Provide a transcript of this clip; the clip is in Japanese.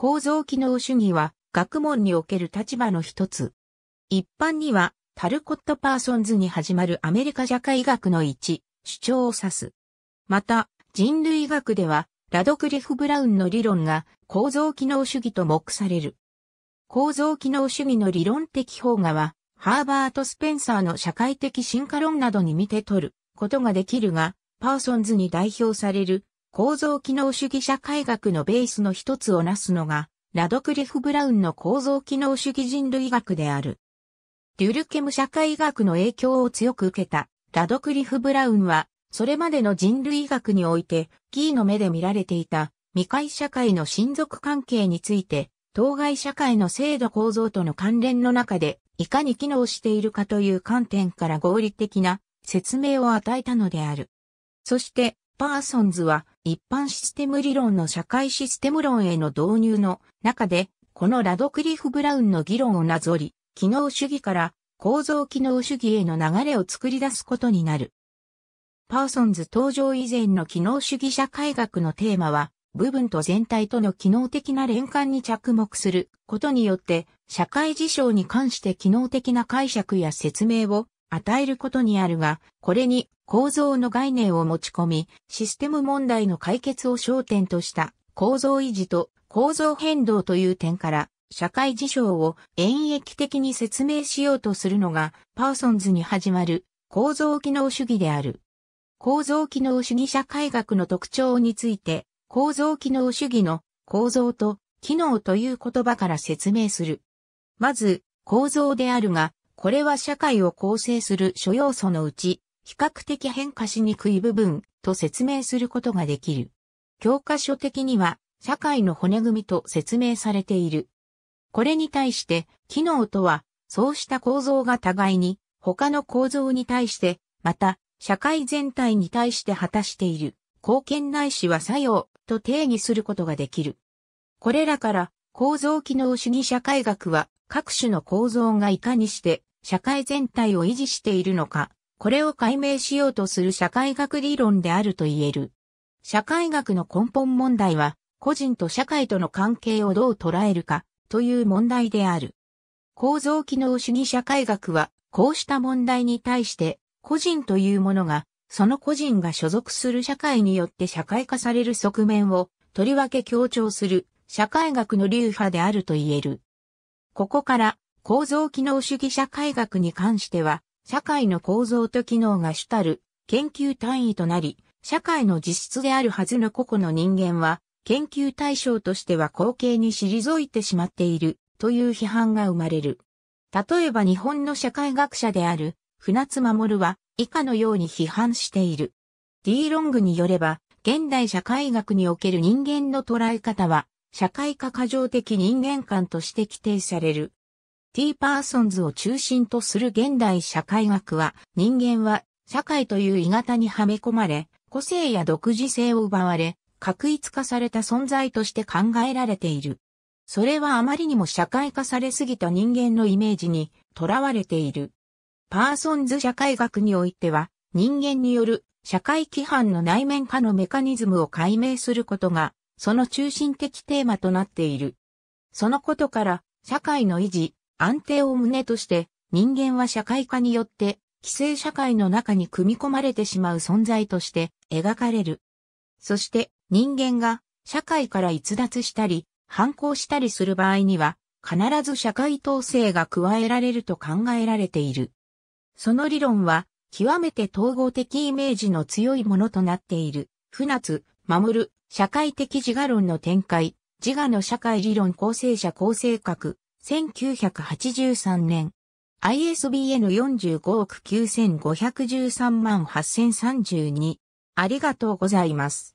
構造機能主義は学問における立場の一つ。一般にはタルコット・パーソンズに始まるアメリカ社会学の一主張を指す。また、人類学ではラドクリフ・ブラウンの理論が構造機能主義と目される。構造機能主義の理論的方画は、ハーバート・スペンサーの社会的進化論などに見て取ることができるが、パーソンズに代表される構造機能主義社会学のベースの一つをなすのが、ラドクリフ・ブラウンの構造機能主義人類学である。デュルケム社会学の影響を強く受けた、ラドクリフ・ブラウンは、それまでの人類学において、キーの目で見られていた、未開社会の親族関係について、当該社会の制度構造との関連の中で、いかに機能しているかという観点から合理的な説明を与えたのである。そして、パーソンズは、一般システム理論の社会システム論への導入の中で、このラドクリフ・ブラウンの議論をなぞり、機能主義から構造機能主義への流れを作り出すことになる。パーソンズ登場以前の機能主義社会学のテーマは、部分と全体との機能的な連関に着目することによって、社会事象に関して機能的な解釈や説明を与えることにあるが、これに構造の概念を持ち込み、システム問題の解決を焦点とした構造維持と構造変動という点から、社会事象を演疫的に説明しようとするのが、パーソンズに始まる構造機能主義である。構造機能主義社会学の特徴について、構造機能主義の構造と機能という言葉から説明する。まず、構造であるが、これは社会を構成する諸要素のうち、比較的変化しにくい部分と説明することができる。教科書的には、社会の骨組みと説明されている。これに対して、機能とは、そうした構造が互いに、他の構造に対して、また、社会全体に対して果たしている、貢献ないしは作用と定義することができる。これらから、構造機能主義社会学は、各種の構造がいかにして社会全体を維持しているのか、これを解明しようとする社会学理論であると言える。社会学の根本問題は、個人と社会との関係をどう捉えるか、という問題である。構造機能主義社会学は、こうした問題に対して、個人というものが、その個人が所属する社会によって社会化される側面を、とりわけ強調する、社会学の流派であると言える。ここから、構造機能主義社会学に関しては、社会の構造と機能が主たる研究単位となり、社会の実質であるはずの個々の人間は、研究対象としては後継に退いてしまっているという批判が生まれる。例えば日本の社会学者である船津守は以下のように批判している。D ロングによれば、現代社会学における人間の捉え方は、社会科過剰的人間観として規定される。T パーソンズを中心とする現代社会学は、人間は社会という異型にはめ込まれ、個性や独自性を奪われ、確一化された存在として考えられている。それはあまりにも社会化されすぎた人間のイメージにとらわれている。パーソンズ社会学においては、人間による社会規範の内面化のメカニズムを解明することが、その中心的テーマとなっている。そのことから、社会の維持、安定を旨として、人間は社会化によって、規制社会の中に組み込まれてしまう存在として描かれる。そして人間が社会から逸脱したり、反抗したりする場合には、必ず社会統制が加えられると考えられている。その理論は、極めて統合的イメージの強いものとなっている、船津、守る、社会的自我論の展開、自我の社会理論構成者構成格。1983年、ISBN 45億9513万8032。ありがとうございます。